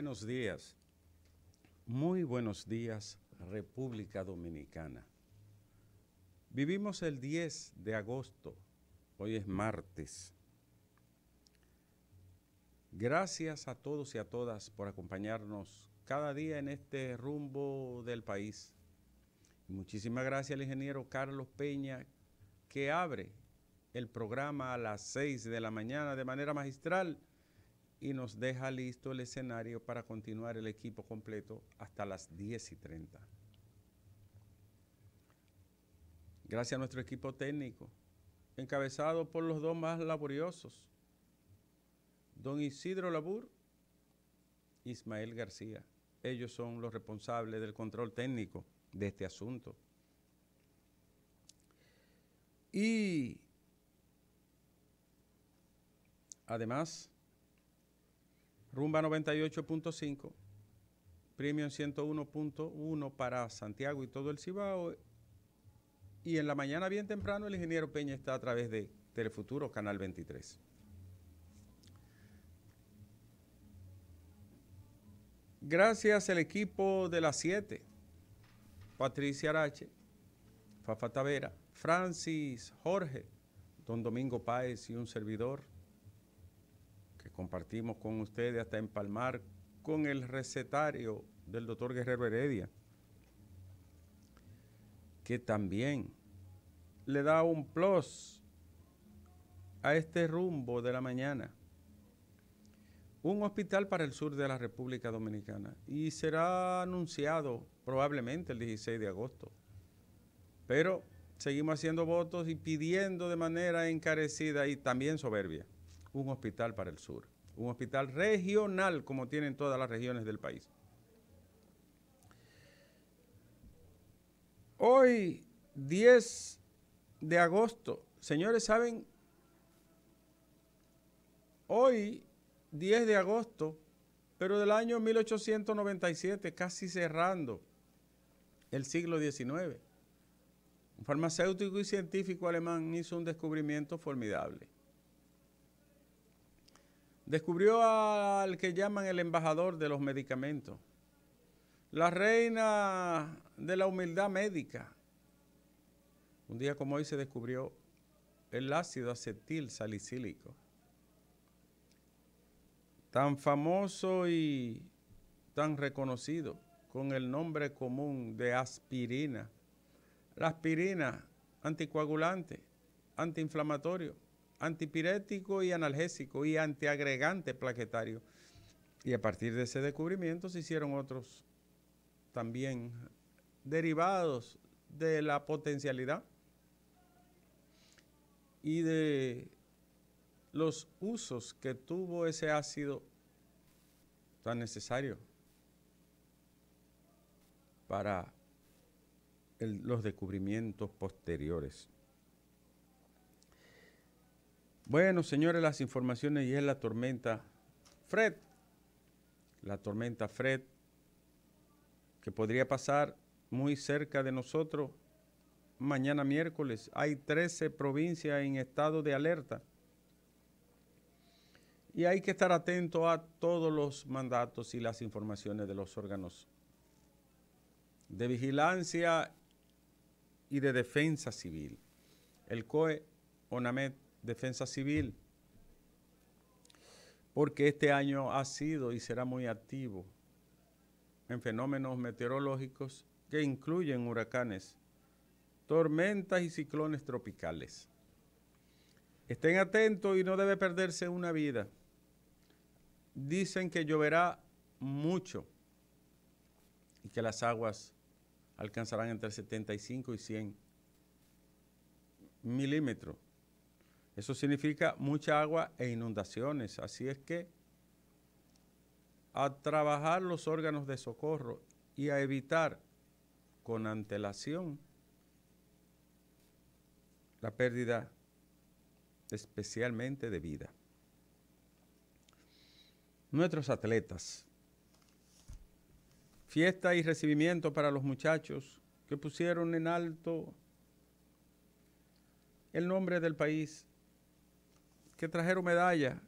buenos días. Muy buenos días, República Dominicana. Vivimos el 10 de agosto, hoy es martes. Gracias a todos y a todas por acompañarnos cada día en este rumbo del país. Muchísimas gracias al ingeniero Carlos Peña que abre el programa a las 6 de la mañana de manera magistral y nos deja listo el escenario para continuar el equipo completo hasta las 10 y 30. Gracias a nuestro equipo técnico, encabezado por los dos más laboriosos, don Isidro Labur, Ismael García. Ellos son los responsables del control técnico de este asunto. Y además, Rumba 98.5, Premium 101.1 para Santiago y todo el Cibao. Y en la mañana bien temprano el ingeniero Peña está a través de Telefuturo, Canal 23. Gracias al equipo de las 7, Patricia Arache, Fafa Tavera, Francis, Jorge, Don Domingo Páez y un servidor compartimos con ustedes hasta empalmar con el recetario del doctor Guerrero Heredia, que también le da un plus a este rumbo de la mañana. Un hospital para el sur de la República Dominicana y será anunciado probablemente el 16 de agosto. Pero seguimos haciendo votos y pidiendo de manera encarecida y también soberbia un hospital para el sur, un hospital regional como tienen todas las regiones del país. Hoy, 10 de agosto, señores, ¿saben? Hoy, 10 de agosto, pero del año 1897, casi cerrando el siglo XIX, un farmacéutico y científico alemán hizo un descubrimiento formidable Descubrió al que llaman el embajador de los medicamentos. La reina de la humildad médica. Un día como hoy se descubrió el ácido acetil salicílico. Tan famoso y tan reconocido con el nombre común de aspirina. La aspirina anticoagulante, antiinflamatorio, antipirético y analgésico y antiagregante plaquetario. Y a partir de ese descubrimiento se hicieron otros también derivados de la potencialidad y de los usos que tuvo ese ácido tan necesario para los descubrimientos posteriores. Bueno, señores, las informaciones y es la tormenta Fred. La tormenta Fred que podría pasar muy cerca de nosotros mañana miércoles. Hay 13 provincias en estado de alerta. Y hay que estar atento a todos los mandatos y las informaciones de los órganos de vigilancia y de defensa civil. El COE, ONAMET, defensa civil, porque este año ha sido y será muy activo en fenómenos meteorológicos que incluyen huracanes, tormentas y ciclones tropicales. Estén atentos y no debe perderse una vida. Dicen que lloverá mucho y que las aguas alcanzarán entre 75 y 100 milímetros eso significa mucha agua e inundaciones. Así es que a trabajar los órganos de socorro y a evitar con antelación la pérdida especialmente de vida. Nuestros atletas. Fiesta y recibimiento para los muchachos que pusieron en alto el nombre del país que trajeron medalla.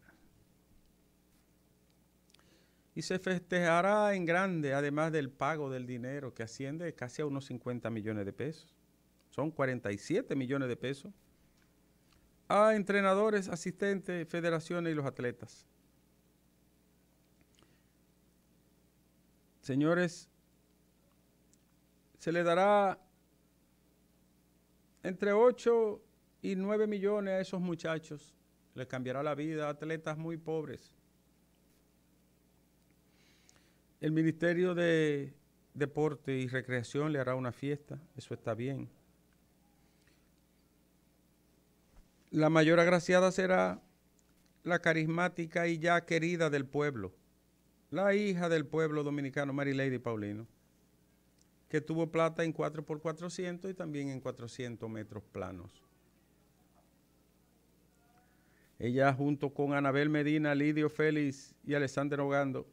Y se festejará en grande, además del pago del dinero, que asciende casi a unos 50 millones de pesos. Son 47 millones de pesos a entrenadores, asistentes, federaciones y los atletas. Señores, se le dará entre 8 y 9 millones a esos muchachos le cambiará la vida a atletas muy pobres. El Ministerio de Deporte y Recreación le hará una fiesta, eso está bien. La mayor agraciada será la carismática y ya querida del pueblo, la hija del pueblo dominicano, Mary Lady Paulino, que tuvo plata en 4x400 y también en 400 metros planos. Ella junto con Anabel Medina, Lidio Félix y Alessandro Ogando,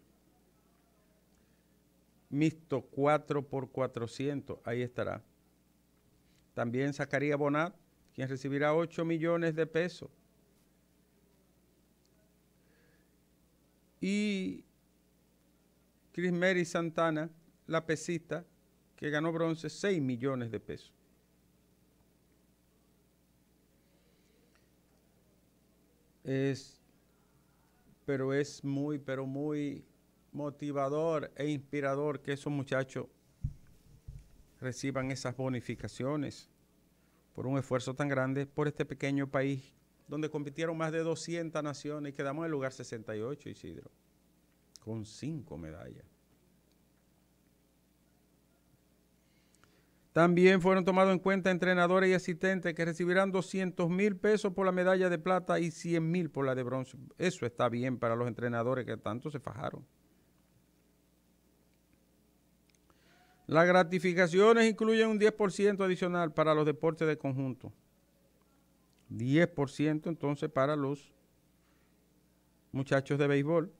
Mixto 4 por 400, ahí estará. También sacaría Bonat, quien recibirá 8 millones de pesos. Y Mary Santana, la pesista, que ganó bronce, 6 millones de pesos. Es, pero es muy, pero muy motivador e inspirador que esos muchachos reciban esas bonificaciones por un esfuerzo tan grande por este pequeño país donde compitieron más de 200 naciones y quedamos en el lugar 68, Isidro, con cinco medallas. También fueron tomados en cuenta entrenadores y asistentes que recibirán 200 mil pesos por la medalla de plata y 100 mil por la de bronce. Eso está bien para los entrenadores que tanto se fajaron. Las gratificaciones incluyen un 10% adicional para los deportes de conjunto. 10% entonces para los muchachos de béisbol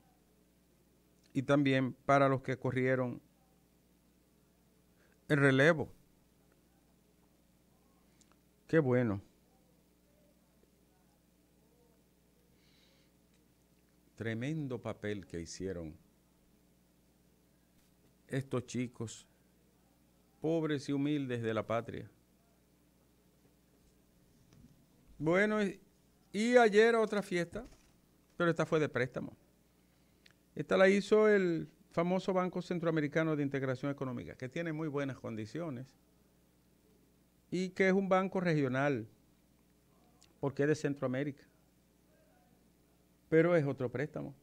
y también para los que corrieron el relevo. Qué bueno. Tremendo papel que hicieron estos chicos, pobres y humildes de la patria. Bueno, y, ayer otra fiesta, pero esta fue de préstamo. Esta la hizo el famoso Banco Centroamericano de Integración Económica, que tiene muy buenas condiciones y que es un banco regional, porque es de Centroamérica, pero es otro préstamo.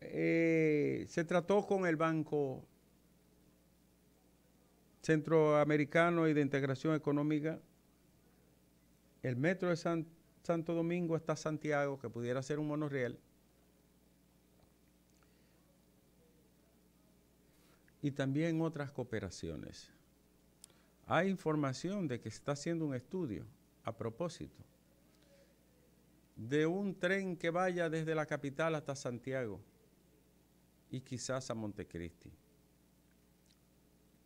Eh, se trató con el Banco Centroamericano y de Integración Económica el metro de San, Santo Domingo hasta Santiago, que pudiera ser un monorriel, y también otras cooperaciones. Hay información de que está haciendo un estudio a propósito de un tren que vaya desde la capital hasta Santiago y quizás a Montecristi.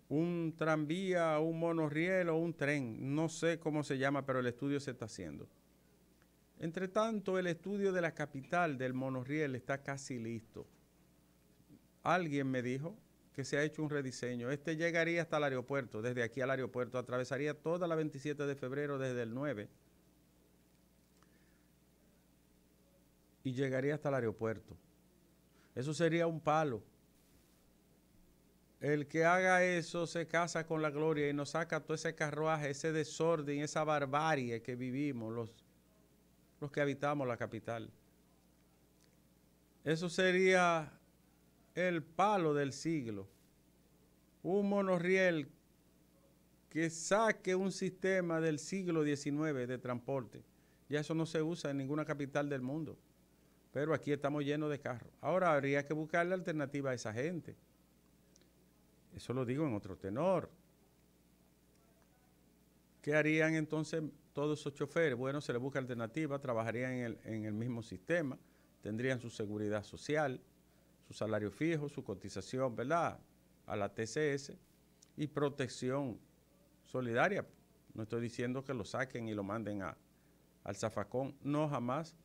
Un tranvía, un monorriel o un tren, no sé cómo se llama, pero el estudio se está haciendo. Entre tanto, el estudio de la capital del monorriel está casi listo. Alguien me dijo, que se ha hecho un rediseño. Este llegaría hasta el aeropuerto, desde aquí al aeropuerto, atravesaría toda la 27 de febrero desde el 9 y llegaría hasta el aeropuerto. Eso sería un palo. El que haga eso se casa con la gloria y nos saca todo ese carruaje, ese desorden, esa barbarie que vivimos los, los que habitamos la capital. Eso sería el palo del siglo. Un monorriel que saque un sistema del siglo XIX de transporte. Ya eso no se usa en ninguna capital del mundo. Pero aquí estamos llenos de carros. Ahora habría que buscar la alternativa a esa gente. Eso lo digo en otro tenor. ¿Qué harían entonces todos esos choferes? Bueno, se les busca alternativa, trabajarían en el, en el mismo sistema, tendrían su seguridad social, su salario fijo, su cotización, ¿verdad? A la TCS y protección solidaria. No estoy diciendo que lo saquen y lo manden a, al zafacón, no jamás,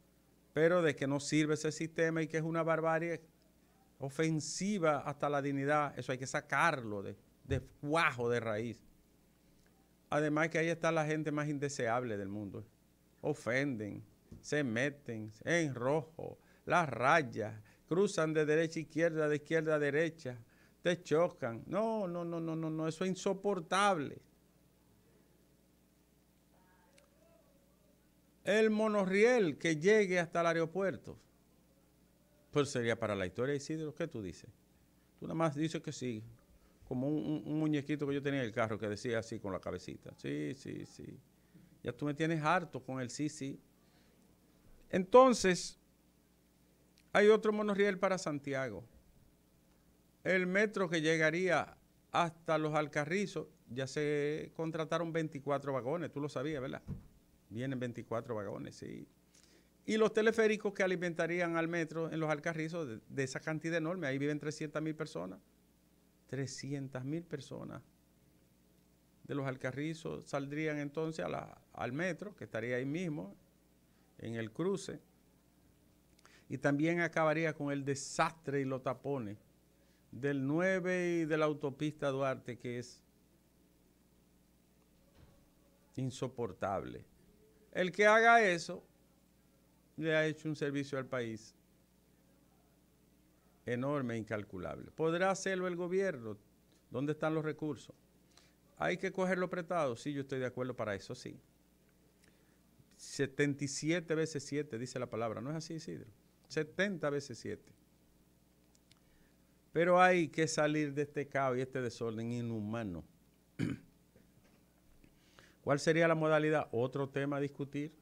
pero de que no sirve ese sistema y que es una barbarie ofensiva hasta la dignidad, eso hay que sacarlo de, de cuajo de raíz. Además que ahí está la gente más indeseable del mundo. Ofenden, se meten en rojo, las rayas, cruzan de derecha a izquierda, de izquierda a derecha, te chocan. No, no, no, no, no, no, eso es insoportable. El monorriel que llegue hasta el aeropuerto, pues sería para la historia, Isidro, ¿qué tú dices? Tú nada más dices que sí, como un, un, muñequito que yo tenía en el carro que decía así con la cabecita. Sí, sí, sí. Ya tú me tienes harto con el sí, sí. Entonces, hay otro monorriel para Santiago. El metro que llegaría hasta los Alcarrizos, ya se contrataron 24 vagones, tú lo sabías, ¿verdad? Vienen 24 vagones, sí. Y los teleféricos que alimentarían al metro en los Alcarrizos, de, esa cantidad enorme, ahí viven 300 mil personas. 300 mil personas de los Alcarrizos saldrían entonces al metro, que estaría ahí mismo, en el cruce y también acabaría con el desastre y los tapones del 9 y de la autopista Duarte, que es insoportable. El que haga eso le ha hecho un servicio al país enorme, incalculable. ¿Podrá hacerlo el gobierno? ¿Dónde están los recursos? ¿Hay que cogerlo prestado? Sí, yo estoy de acuerdo para eso, sí. 77 veces 7 dice la palabra, ¿no es así, Isidro? 70 veces 7. Pero hay que salir de este caos y este desorden inhumano. ¿Cuál sería la modalidad? Otro tema a discutir.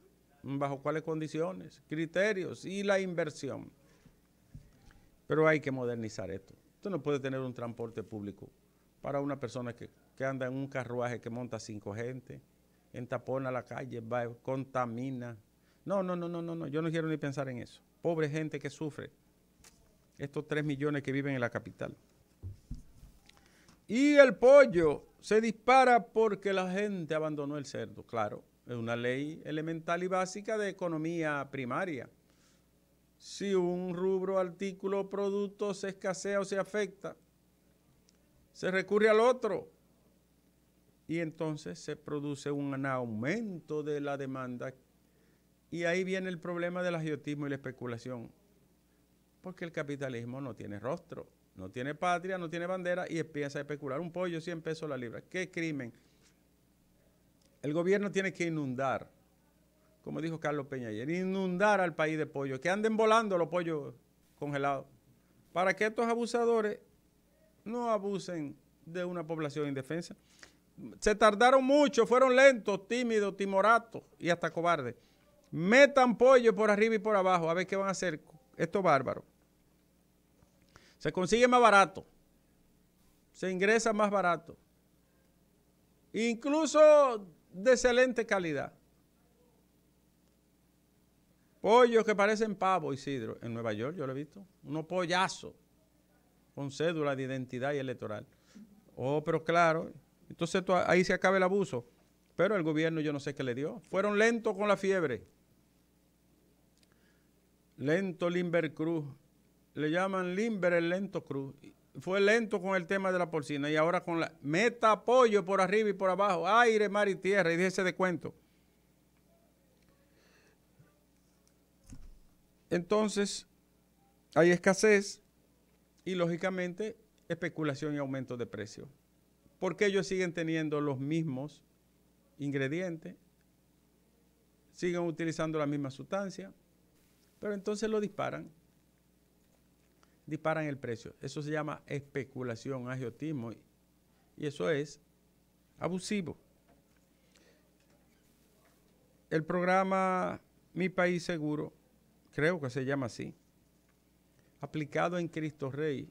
¿Bajo cuáles condiciones? Criterios y la inversión. Pero hay que modernizar esto. Tú no puede tener un transporte público para una persona que, anda en un carruaje que monta cinco gente, entapona la calle, va, contamina. No, no, no, no, no, no. Yo no quiero ni pensar en eso pobre gente que sufre, estos 3 millones que viven en la capital. Y el pollo se dispara porque la gente abandonó el cerdo, claro, es una ley elemental y básica de economía primaria. Si un rubro, artículo producto se escasea o se afecta, se recurre al otro y entonces se produce un aumento de la demanda y ahí viene el problema del agiotismo y la especulación. Porque el capitalismo no tiene rostro, no tiene patria, no tiene bandera y empieza a especular. Un pollo, 100 pesos la libra. ¿Qué crimen? El gobierno tiene que inundar, como dijo Carlos Peña ayer, inundar al país de pollo, que anden volando los pollos congelados, para que estos abusadores no abusen de una población indefensa. Se tardaron mucho, fueron lentos, tímidos, timoratos y hasta cobardes. Metan pollo por arriba y por abajo, a ver qué van a hacer es bárbaro Se consigue más barato, se ingresa más barato, incluso de excelente calidad. Pollos que parecen pavo, Isidro, en Nueva York, yo lo he visto, unos pollazos con cédula de identidad y electoral. Oh, pero claro, entonces ahí se acaba el abuso. Pero el gobierno yo no sé qué le dio. Fueron lentos con la fiebre. Lento Limber Cruz. Le llaman Limber el Lento Cruz. Fue lento con el tema de la porcina y ahora con la meta apoyo por arriba y por abajo, aire, mar y tierra, y ese de cuento. Entonces, hay escasez y lógicamente especulación y aumento de precio. Porque ellos siguen teniendo los mismos ingredientes, siguen utilizando la misma sustancia, pero entonces lo disparan. Disparan el precio. Eso se llama especulación, agiotismo. Y eso es abusivo. El programa Mi País Seguro, creo que se llama así, aplicado en Cristo Rey,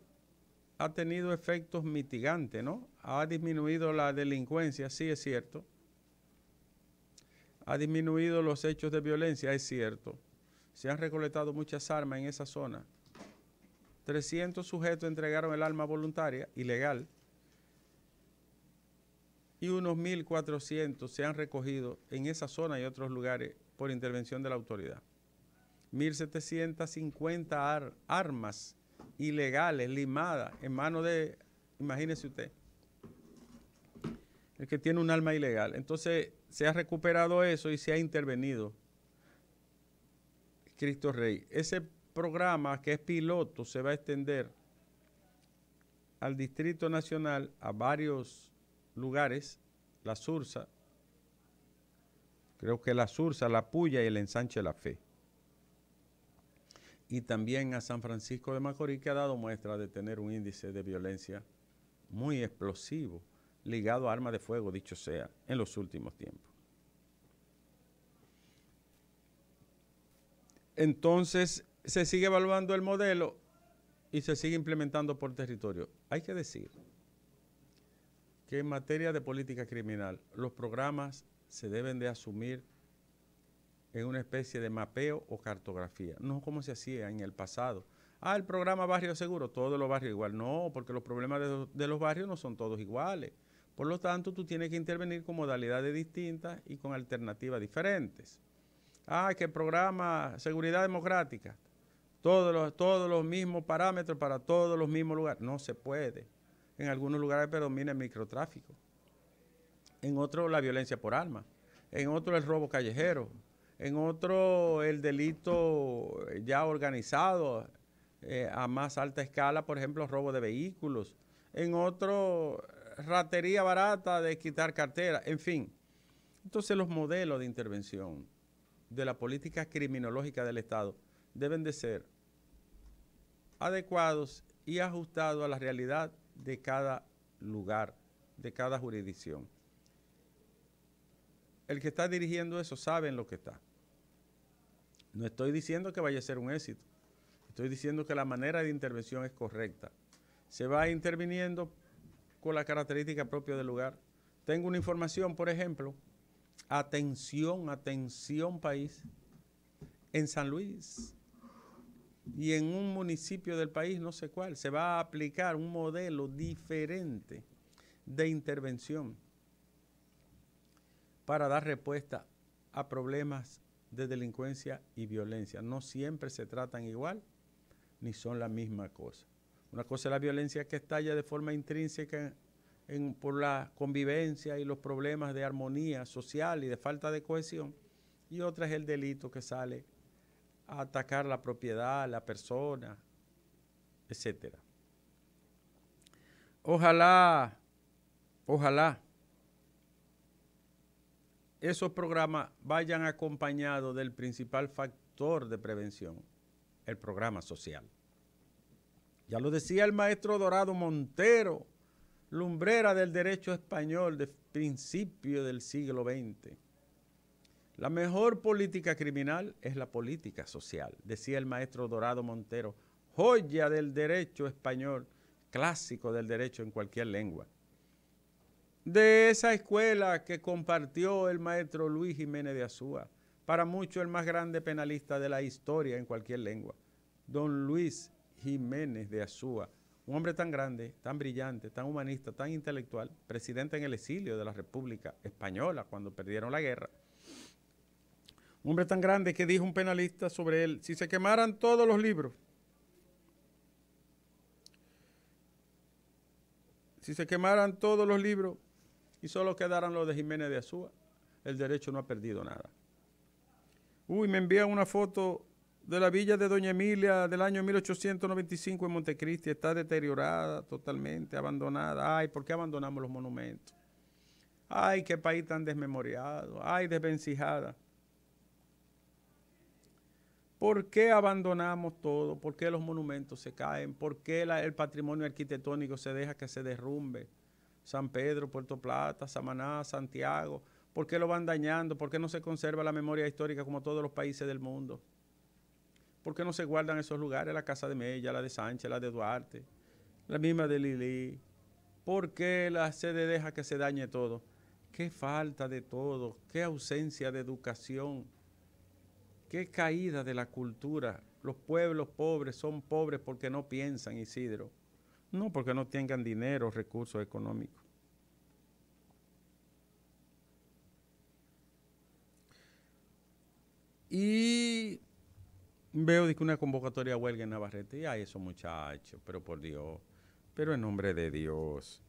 ha tenido efectos mitigantes, ¿no? Ha disminuido la delincuencia, sí es cierto. Ha disminuido los hechos de violencia, es cierto se han recolectado muchas armas en esa zona. 300 sujetos entregaron el arma voluntaria, ilegal, y unos 1.400 se han recogido en esa zona y otros lugares por intervención de la autoridad. 1.750 armas ilegales limadas en manos de, imagínese usted, el que tiene un arma ilegal. Entonces se ha recuperado eso y se ha intervenido Cristo Rey. Ese programa que es piloto se va a extender al Distrito Nacional, a varios lugares, la Sursa, creo que la Sursa, la Puya y el ensanche de la Fe. Y también a San Francisco de Macorís, que ha dado muestra de tener un índice de violencia muy explosivo ligado a armas de fuego, dicho sea, en los últimos tiempos. entonces se sigue evaluando el modelo y se sigue implementando por territorio. Hay que decir que en materia de política criminal los programas se deben de asumir en una especie de mapeo o cartografía, no como se hacía en el pasado. Ah, el programa Barrio Seguro, todos los barrios igual. No, porque los problemas de, de los barrios no son todos iguales. Por lo tanto, tú tienes que intervenir con modalidades distintas y con alternativas diferentes ah, que programa seguridad democrática, todos los, todos los mismos parámetros para todos los mismos lugares. No se puede. En algunos lugares predomina el microtráfico, en otros la violencia por arma, en otros el robo callejero, en otro el delito ya organizado eh, a más alta escala, por ejemplo, robo de vehículos, en otro ratería barata de quitar cartera, en fin. Entonces los modelos de intervención de la política criminológica del Estado deben de ser adecuados y ajustados a la realidad de cada lugar, de cada jurisdicción. El que está dirigiendo eso sabe en lo que está. No estoy diciendo que vaya a ser un éxito, estoy diciendo que la manera de intervención es correcta. Se va interviniendo con la característica propia del lugar. Tengo una información, por ejemplo, Atención, atención país. En San Luis y en un municipio del país, no sé cuál, se va a aplicar un modelo diferente de intervención para dar respuesta a problemas de delincuencia y violencia. No siempre se tratan igual ni son la misma cosa. Una cosa es la violencia que estalla de forma intrínseca por la convivencia y los problemas de armonía social y de falta de cohesión, y otra es el delito que sale a atacar la propiedad, la persona, etc. Ojalá, ojalá esos programas vayan acompañados del principal factor de prevención, el programa social. Ya lo decía el maestro Dorado Montero, lumbrera del derecho español de principio del siglo XX. La mejor política criminal es la política social, decía el maestro Dorado Montero, joya del derecho español, clásico del derecho en cualquier lengua. De esa escuela que compartió el maestro Luis Jiménez de Azúa, para mucho el más grande penalista de la historia en cualquier lengua, don Luis Jiménez de Azúa, un hombre tan grande, tan brillante, tan humanista, tan intelectual, presidente en el exilio de la República Española cuando perdieron la guerra. Un hombre tan grande que dijo un penalista sobre él, si se quemaran todos los libros, si se quemaran todos los libros y solo quedaran los de Jiménez de Azúa, el derecho no ha perdido nada. Uy, me envían una foto de la villa de Doña Emilia del año 1895 en Montecristi está deteriorada totalmente, abandonada. Ay, ¿por qué abandonamos los monumentos? Ay, qué país tan desmemoriado. Ay, desvencijada. ¿Por qué abandonamos todo? ¿Por qué los monumentos se caen? ¿Por qué el patrimonio arquitectónico se deja que se derrumbe? San Pedro, Puerto Plata, Samaná, Santiago. ¿Por qué lo van dañando? ¿Por qué no se conserva la memoria histórica como todos los países del mundo? ¿Por qué no se guardan esos lugares? La casa de Mella, la de Sánchez, la de Duarte, la misma de Lili. ¿Por qué la sede deja que se dañe todo? Qué falta de todo, qué ausencia de educación, qué caída de la cultura. Los pueblos pobres son pobres porque no piensan, Isidro. No porque no tengan dinero, recursos económicos. Y veo que una convocatoria huelga en Navarrete. Y a esos muchachos, pero por Dios, pero en nombre de Dios.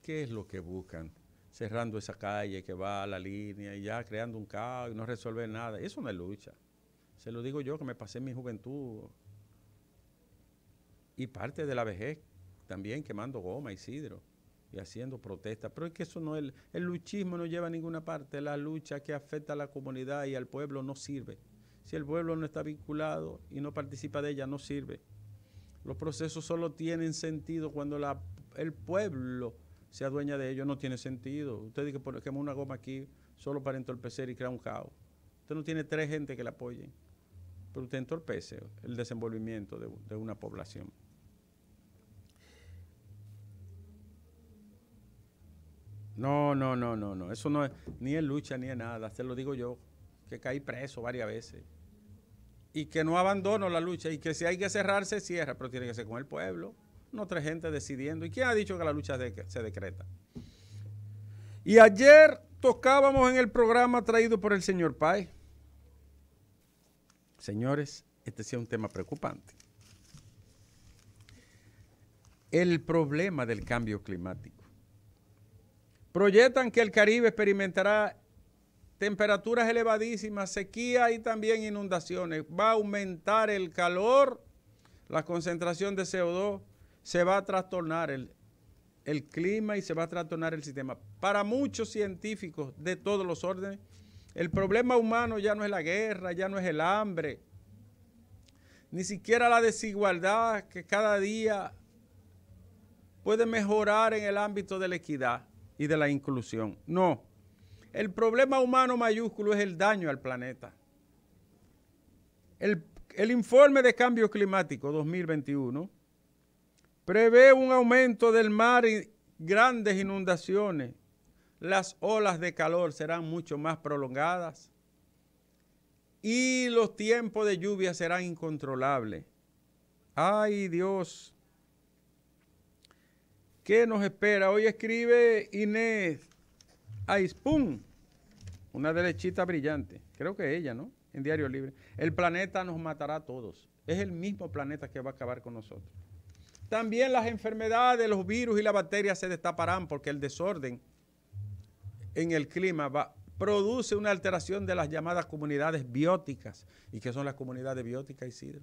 ¿Qué es lo que buscan? Cerrando esa calle que va a la línea y ya creando un caos y no resolver nada. Eso no es lucha. Se lo digo yo que me pasé mi juventud y parte de la vejez también quemando goma, Isidro, y haciendo protestas. Pero es que eso no es, el luchismo no lleva a ninguna parte, la lucha que afecta a la comunidad y al pueblo no sirve. Si el pueblo no está vinculado y no participa de ella, no sirve. Los procesos solo tienen sentido cuando la, el pueblo se adueña de ellos, no tiene sentido. Usted dice que ponemos una goma aquí solo para entorpecer y crear un caos. Usted no tiene tres gente que la apoyen, pero usted entorpece el desenvolvimiento de, una población. No, no, no, no, no. Eso no es ni en lucha ni es nada. Se lo digo yo, que caí preso varias veces y que no abandono la lucha y que si hay que cerrar, se cierra, pero tiene que ser con el pueblo, no tres gente decidiendo. ¿Y quién ha dicho que la lucha se decreta? Y ayer tocábamos en el programa traído por el señor Pai. Señores, este es un tema preocupante. El problema del cambio climático. Proyectan que el Caribe experimentará temperaturas elevadísimas, sequía y también inundaciones. Va a aumentar el calor, la concentración de CO2, se va a trastornar el, el clima y se va a trastornar el sistema. Para muchos científicos de todos los órdenes, el problema humano ya no es la guerra, ya no es el hambre, ni siquiera la desigualdad que cada día puede mejorar en el ámbito de la equidad y de la inclusión. No, el problema humano mayúsculo es el daño al planeta. El, informe de cambio climático 2021 prevé un aumento del mar y grandes inundaciones. Las olas de calor serán mucho más prolongadas y los tiempos de lluvia serán incontrolables. Ay Dios, ¿qué nos espera? Hoy escribe Inés pum! una derechita brillante, creo que ella, ¿no? En Diario Libre. El planeta nos matará a todos. Es el mismo planeta que va a acabar con nosotros. También las enfermedades, los virus y las bacterias se destaparán porque el desorden en el clima produce una alteración de las llamadas comunidades bióticas. ¿Y qué son las comunidades bióticas, y Isidro?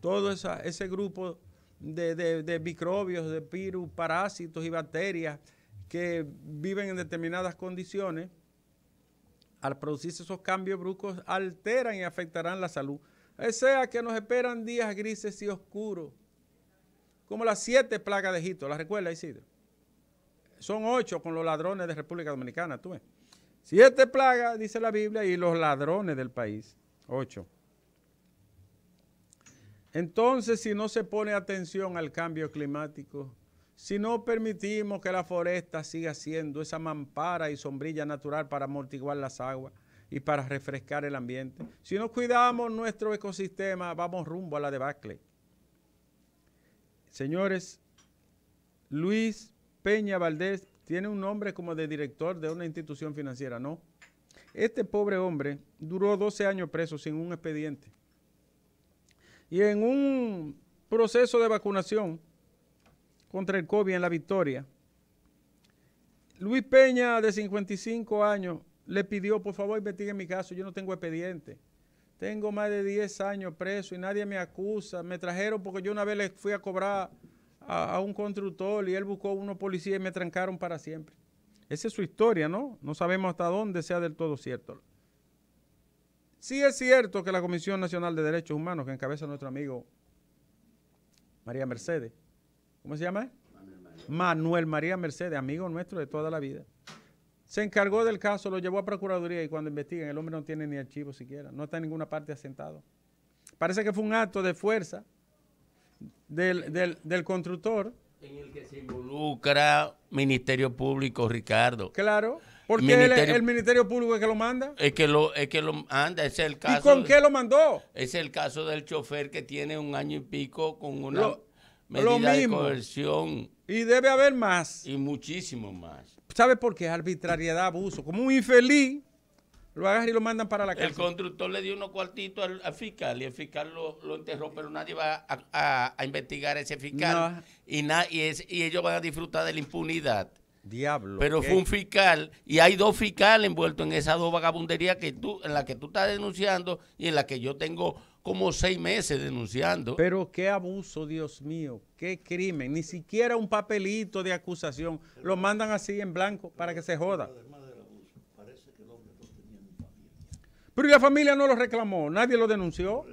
Todo ese grupo de, de microbios, de virus, parásitos y bacterias que viven en determinadas condiciones, al producirse esos cambios bruscos, alteran y afectarán la salud. O sea que nos esperan días grises y oscuros, como las siete plagas de Egipto, ¿La recuerda Isidro? Son ocho con los ladrones de República Dominicana, tú ves. Siete plagas, dice la Biblia, y los ladrones del país, ocho. Entonces, si no se pone atención al cambio climático, si no permitimos que la foresta siga siendo esa mampara y sombrilla natural para amortiguar las aguas y para refrescar el ambiente, si no cuidamos nuestro ecosistema, vamos rumbo a la debacle. Señores, Luis Peña Valdés tiene un nombre como de director de una institución financiera, ¿no? Este pobre hombre duró 12 años preso sin un expediente. Y en un proceso de vacunación, contra el COVID en la victoria. Luis Peña, de 55 años, le pidió, por favor, investigue mi caso, yo no tengo expediente. Tengo más de 10 años preso y nadie me acusa. Me trajeron porque yo una vez le fui a cobrar a, un constructor y él buscó a unos policías y me trancaron para siempre. Esa es su historia, ¿no? No sabemos hasta dónde sea del todo cierto. Sí es cierto que la Comisión Nacional de Derechos Humanos, que encabeza nuestro amigo María Mercedes, ¿cómo se llama? Manuel María. Mercedes, amigo nuestro de toda la vida. Se encargó del caso, lo llevó a Procuraduría y cuando investigan, el hombre no tiene ni archivo siquiera, no está en ninguna parte asentado. Parece que fue un acto de fuerza del, del, constructor. En el que se involucra Ministerio Público, Ricardo. Claro. Porque qué el, Ministerio Público es que lo manda. Es que lo, es que lo anda, es el caso. ¿Y con qué lo mandó? Es el caso del chofer que tiene un año y pico con una lo mismo. Y debe haber más. Y muchísimo más. ¿Sabe por qué? Arbitrariedad, abuso. Como un infeliz, lo agarran y lo mandan para la casa. El constructor le dio unos cuartitos al, fiscal y el fiscal lo, lo enterró, pero nadie va a, investigar a ese fiscal. Y, y ellos van a disfrutar de la impunidad. Diablo. Pero fue un fiscal y hay dos fiscales envueltos en esas dos vagabunderías que tú, en las que tú estás denunciando y en las que yo tengo como seis meses denunciando. Pero qué abuso, Dios mío, qué crimen. Ni siquiera un papelito de acusación. Lo mandan así en blanco para que se joda. Pero la familia no lo reclamó, nadie lo denunció.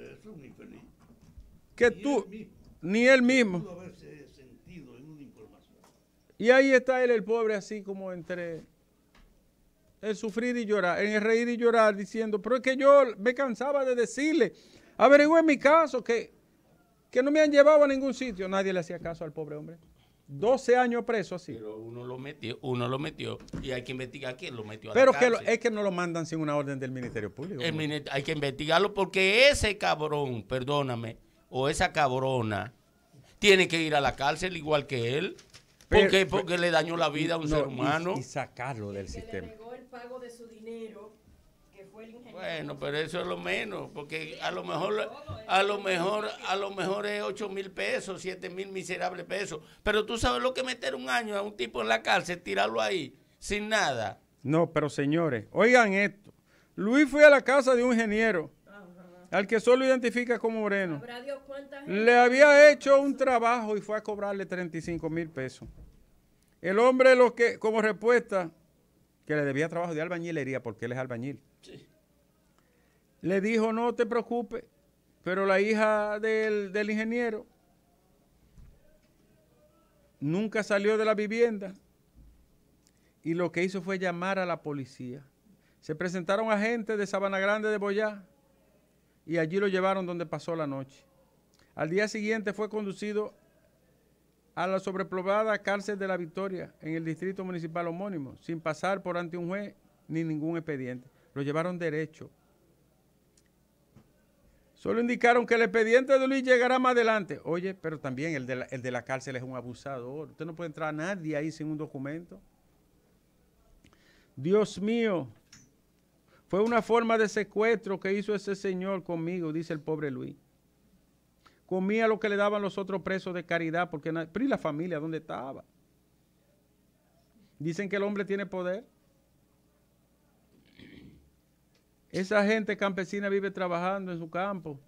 Que tú, ni él mismo. Y ahí está él, el pobre, así como entre el sufrir y llorar, en el reír y llorar, diciendo, pero es que yo me cansaba de decirle Averigüe mi caso, que, que no me han llevado a ningún sitio. Nadie le hacía caso al pobre hombre. 12 años preso así. Pero uno lo metió, uno lo metió y hay que investigar quién lo metió. A Pero que lo, es que no lo mandan sin una orden del Ministerio Público. hay que investigarlo porque ese cabrón, perdóname, o esa cabrona, tiene que ir a la cárcel igual que él. porque, porque le dañó la vida a un ser humano. Y, sacarlo del sistema. Le el pago de su dinero bueno, pero eso es lo menos, porque a lo mejor, a lo mejor, a lo mejor es 8 mil pesos, 7 mil miserables pesos. Pero tú sabes lo que meter un año a un tipo en la cárcel, tirarlo ahí, sin nada. No, pero señores, oigan esto. Luis fue a la casa de un ingeniero, al que solo identifica como Moreno. Le había hecho un trabajo y fue a cobrarle 35 mil pesos. El hombre lo que, como respuesta, que le debía trabajo de albañilería porque él es albañil. Le dijo, no te preocupes, pero la hija del, ingeniero nunca salió de la vivienda y lo que hizo fue llamar a la policía. Se presentaron agentes de Sabana Grande de Boyá y allí lo llevaron donde pasó la noche. Al día siguiente fue conducido a la sobreprobada cárcel de la Victoria en el distrito municipal homónimo, sin pasar por ante un juez ni ningún expediente. Lo llevaron derecho. Solo indicaron que el expediente de Luis llegará más adelante. Oye, pero también el de la, cárcel es un abusador. Usted no puede entrar a nadie ahí sin un documento. Dios mío, fue una forma de secuestro que hizo ese señor conmigo, dice el pobre Luis. Comía lo que le daban los otros presos de caridad, porque pero ¿y la familia dónde estaba? Dicen que el hombre tiene poder. Esa gente campesina vive trabajando en su campo,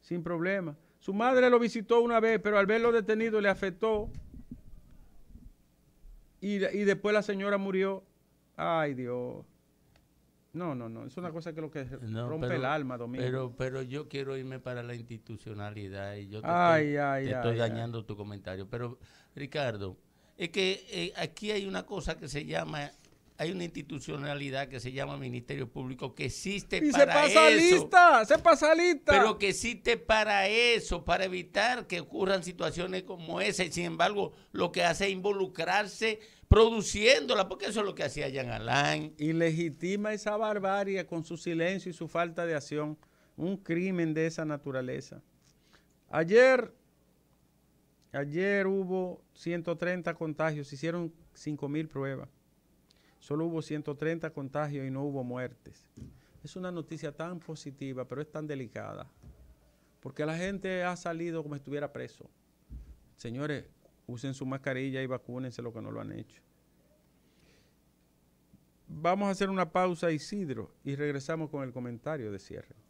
sin problema. Su madre lo visitó una vez, pero al verlo detenido le afectó. Y, después la señora murió. Ay, Dios. No, no, no. Es una cosa que lo que rompe el alma, Domingo. Pero, pero yo quiero irme para la institucionalidad y yo te estoy, dañando tu comentario. Pero, Ricardo, es que eh, aquí hay una cosa que se llama hay una institucionalidad que se llama Ministerio Público que existe y se pasa lista, se pasa lista. Pero que existe para eso, para evitar que ocurran situaciones como esa. Y sin embargo, lo que hace es involucrarse produciéndola, porque eso es lo que hacía Jean Alain. Y legitima esa barbarie con su silencio y su falta de acción. Un crimen de esa naturaleza. Ayer, ayer hubo 130 contagios, hicieron cinco mil pruebas. Solo hubo 130 contagios y no hubo muertes. Es una noticia tan positiva, pero es tan delicada. Porque la gente ha salido como si estuviera preso. Señores, usen su mascarilla y vacúnense lo que no lo han hecho. Vamos a hacer una pausa, Isidro, y regresamos con el comentario de cierre.